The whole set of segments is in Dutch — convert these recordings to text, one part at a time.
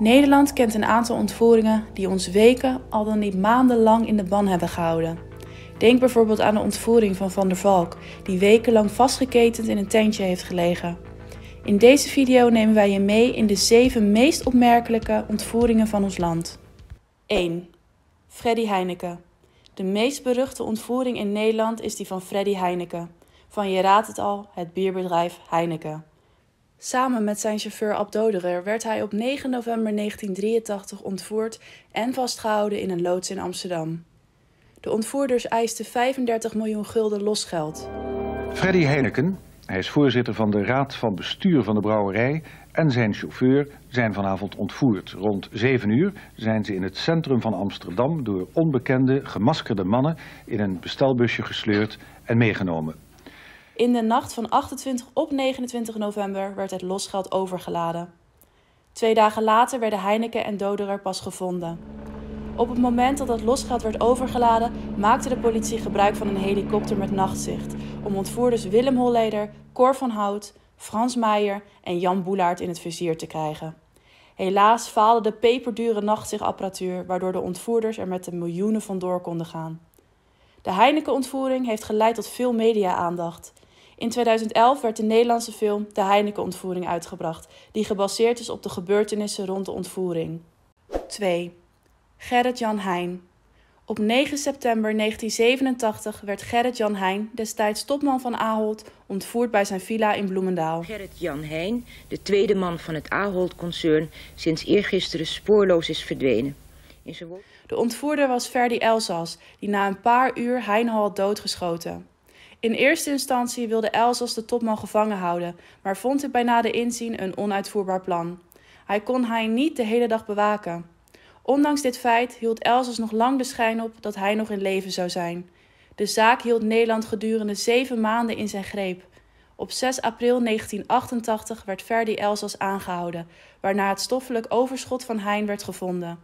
Nederland kent een aantal ontvoeringen die ons weken, al dan niet maandenlang in de ban hebben gehouden. Denk bijvoorbeeld aan de ontvoering van Van der Valk, die wekenlang vastgeketend in een tentje heeft gelegen. In deze video nemen wij je mee in de zeven meest opmerkelijke ontvoeringen van ons land. 1. Freddy Heineken. De meest beruchte ontvoering in Nederland is die van Freddy Heineken. Van je raadt het al, het bierbedrijf Heineken. Samen met zijn chauffeur Abdoderer werd hij op 9 november 1983 ontvoerd en vastgehouden in een loods in Amsterdam. De ontvoerders eisten 35 miljoen gulden losgeld. Freddy Heineken, hij is voorzitter van de Raad van Bestuur van de Brouwerij... en zijn chauffeur zijn vanavond ontvoerd. Rond 7 uur zijn ze in het centrum van Amsterdam... door onbekende, gemaskerde mannen in een bestelbusje gesleurd en meegenomen. In de nacht van 28 op 29 november werd het losgeld overgeladen. Twee dagen later werden Heineken en Doderer pas gevonden. Op het moment dat het losgeld werd overgeladen, maakte de politie gebruik van een helikopter met nachtzicht om ontvoerders Willem Holleder, Cor van Hout, Frans Meijer en Jan Boelaert in het vizier te krijgen. Helaas faalde de peperdure nachtzichtapparatuur, waardoor de ontvoerders er met de miljoenen vandoor konden gaan. De Heineken-ontvoering heeft geleid tot veel media-aandacht. In 2011 werd de Nederlandse film De Heineken-ontvoering uitgebracht, die gebaseerd is op de gebeurtenissen rond de ontvoering. 2. Gerrit-Jan Heijn Op 9 september 1987 werd Gerrit-Jan Heijn, destijds topman van Ahold, ontvoerd bij zijn villa in Bloemendaal. Gerrit-Jan Heijn, de tweede man van het Ahold-concern, sinds eergisteren spoorloos is verdwenen. De ontvoerder was Ferdi Elsas, die na een paar uur Heijn had doodgeschoten. In eerste instantie wilde als de topman gevangen houden, maar vond dit bijna de inzien een onuitvoerbaar plan. Hij kon hij niet de hele dag bewaken. Ondanks dit feit hield Elzas dus nog lang de schijn op dat hij nog in leven zou zijn. De zaak hield Nederland gedurende zeven maanden in zijn greep. Op 6 april 1988 werd Verdi Elsas aangehouden, waarna het stoffelijk overschot van Hein werd gevonden.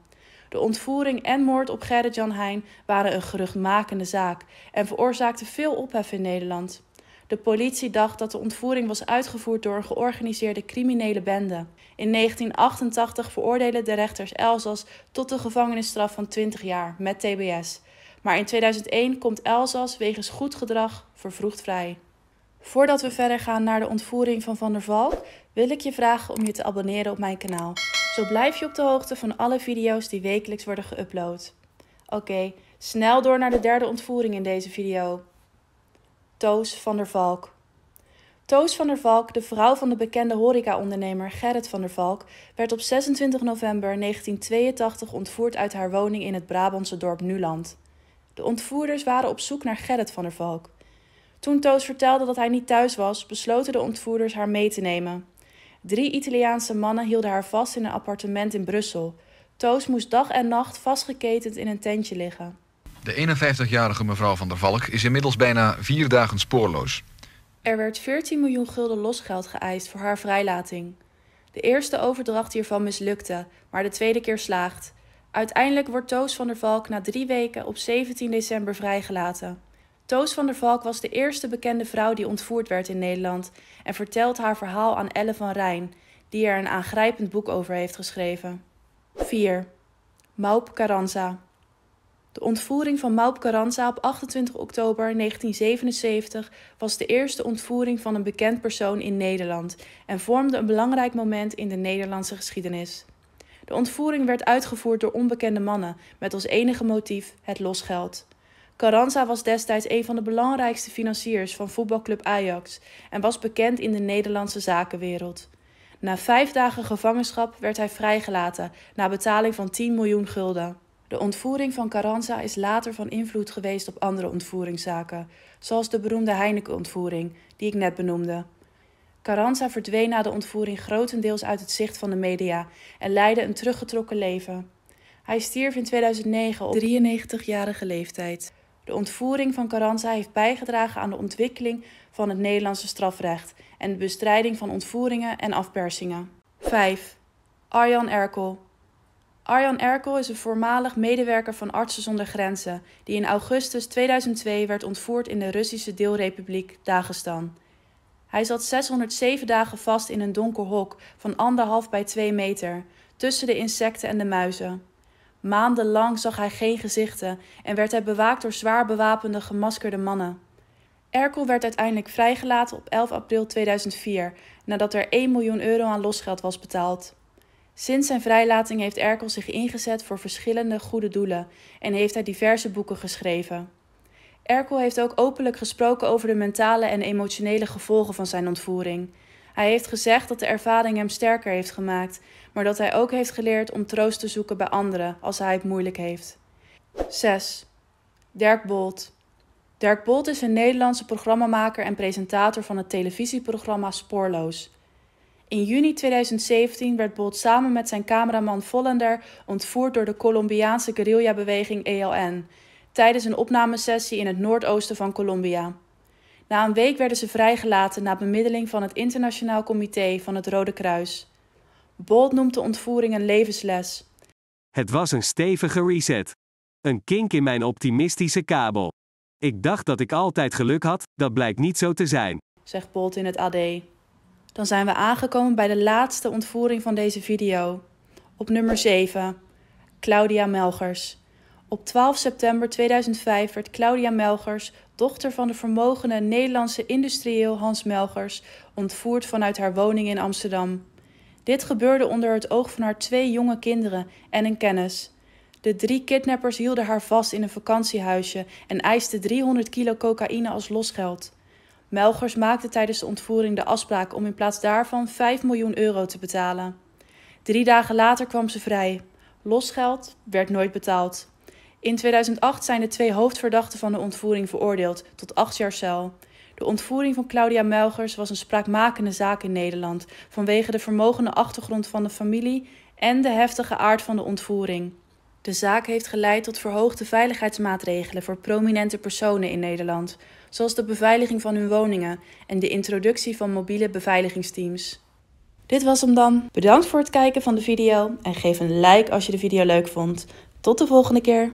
De ontvoering en moord op Gerrit-Jan Heijn waren een geruchtmakende zaak en veroorzaakten veel ophef in Nederland. De politie dacht dat de ontvoering was uitgevoerd door een georganiseerde criminele bende. In 1988 veroordeelden de rechters Elsas tot de gevangenisstraf van 20 jaar met TBS. Maar in 2001 komt Elsas wegens goed gedrag vervroegd vrij. Voordat we verder gaan naar de ontvoering van Van der Valk, wil ik je vragen om je te abonneren op mijn kanaal. Zo blijf je op de hoogte van alle video's die wekelijks worden geüpload. Oké, snel door naar de derde ontvoering in deze video. Toos van der Valk Toos van der Valk, de vrouw van de bekende horecaondernemer Gerrit van der Valk, werd op 26 november 1982 ontvoerd uit haar woning in het Brabantse dorp Nuland. De ontvoerders waren op zoek naar Gerrit van der Valk. Toen Toos vertelde dat hij niet thuis was, besloten de ontvoerders haar mee te nemen. Drie Italiaanse mannen hielden haar vast in een appartement in Brussel. Toos moest dag en nacht vastgeketend in een tentje liggen. De 51-jarige mevrouw van der Valk is inmiddels bijna vier dagen spoorloos. Er werd 14 miljoen gulden losgeld geëist voor haar vrijlating. De eerste overdracht hiervan mislukte, maar de tweede keer slaagt. Uiteindelijk wordt Toos van der Valk na drie weken op 17 december vrijgelaten. Toos van der Valk was de eerste bekende vrouw die ontvoerd werd in Nederland en vertelt haar verhaal aan Elle van Rijn, die er een aangrijpend boek over heeft geschreven. 4. Maup Caranza. De ontvoering van Maup Caranza op 28 oktober 1977 was de eerste ontvoering van een bekend persoon in Nederland en vormde een belangrijk moment in de Nederlandse geschiedenis. De ontvoering werd uitgevoerd door onbekende mannen met als enige motief het losgeld. Caranza was destijds een van de belangrijkste financiers van voetbalclub Ajax en was bekend in de Nederlandse zakenwereld. Na vijf dagen gevangenschap werd hij vrijgelaten na betaling van 10 miljoen gulden. De ontvoering van Carranza is later van invloed geweest op andere ontvoeringszaken, zoals de beroemde Heineken-ontvoering, die ik net benoemde. Carranza verdween na de ontvoering grotendeels uit het zicht van de media en leidde een teruggetrokken leven. Hij stierf in 2009 op 93-jarige leeftijd. De ontvoering van Karanza heeft bijgedragen aan de ontwikkeling van het Nederlandse strafrecht en de bestrijding van ontvoeringen en afpersingen. 5. Arjan Erkel Arjan Erkel is een voormalig medewerker van Artsen zonder Grenzen, die in augustus 2002 werd ontvoerd in de Russische deelrepubliek Dagestan. Hij zat 607 dagen vast in een donker hok van anderhalf bij 2 meter, tussen de insecten en de muizen. Maandenlang zag hij geen gezichten en werd hij bewaakt door zwaar bewapende gemaskerde mannen. Erkel werd uiteindelijk vrijgelaten op 11 april 2004, nadat er 1 miljoen euro aan losgeld was betaald. Sinds zijn vrijlating heeft Erkel zich ingezet voor verschillende goede doelen en heeft hij diverse boeken geschreven. Erkel heeft ook openlijk gesproken over de mentale en emotionele gevolgen van zijn ontvoering. Hij heeft gezegd dat de ervaring hem sterker heeft gemaakt, maar dat hij ook heeft geleerd om troost te zoeken bij anderen als hij het moeilijk heeft. 6. Dirk Bolt. Dirk Bolt is een Nederlandse programmamaker en presentator van het televisieprogramma Spoorloos. In juni 2017 werd Bolt samen met zijn cameraman Vollender ontvoerd door de Colombiaanse guerrillabeweging ELN tijdens een opnamesessie in het noordoosten van Colombia. Na een week werden ze vrijgelaten na bemiddeling van het Internationaal Comité van het Rode Kruis. Bolt noemt de ontvoering een levensles. Het was een stevige reset. Een kink in mijn optimistische kabel. Ik dacht dat ik altijd geluk had, dat blijkt niet zo te zijn, zegt Bolt in het AD. Dan zijn we aangekomen bij de laatste ontvoering van deze video. Op nummer 7. Claudia Melgers. Op 12 september 2005 werd Claudia Melgers, dochter van de vermogende Nederlandse industrieel Hans Melgers, ontvoerd vanuit haar woning in Amsterdam. Dit gebeurde onder het oog van haar twee jonge kinderen en een kennis. De drie kidnappers hielden haar vast in een vakantiehuisje en eisten 300 kilo cocaïne als losgeld. Melgers maakte tijdens de ontvoering de afspraak om in plaats daarvan 5 miljoen euro te betalen. Drie dagen later kwam ze vrij. Losgeld werd nooit betaald. In 2008 zijn de twee hoofdverdachten van de ontvoering veroordeeld tot acht jaar cel. De ontvoering van Claudia Melgers was een spraakmakende zaak in Nederland vanwege de vermogende achtergrond van de familie en de heftige aard van de ontvoering. De zaak heeft geleid tot verhoogde veiligheidsmaatregelen voor prominente personen in Nederland, zoals de beveiliging van hun woningen en de introductie van mobiele beveiligingsteams. Dit was hem dan. Bedankt voor het kijken van de video en geef een like als je de video leuk vond. Tot de volgende keer!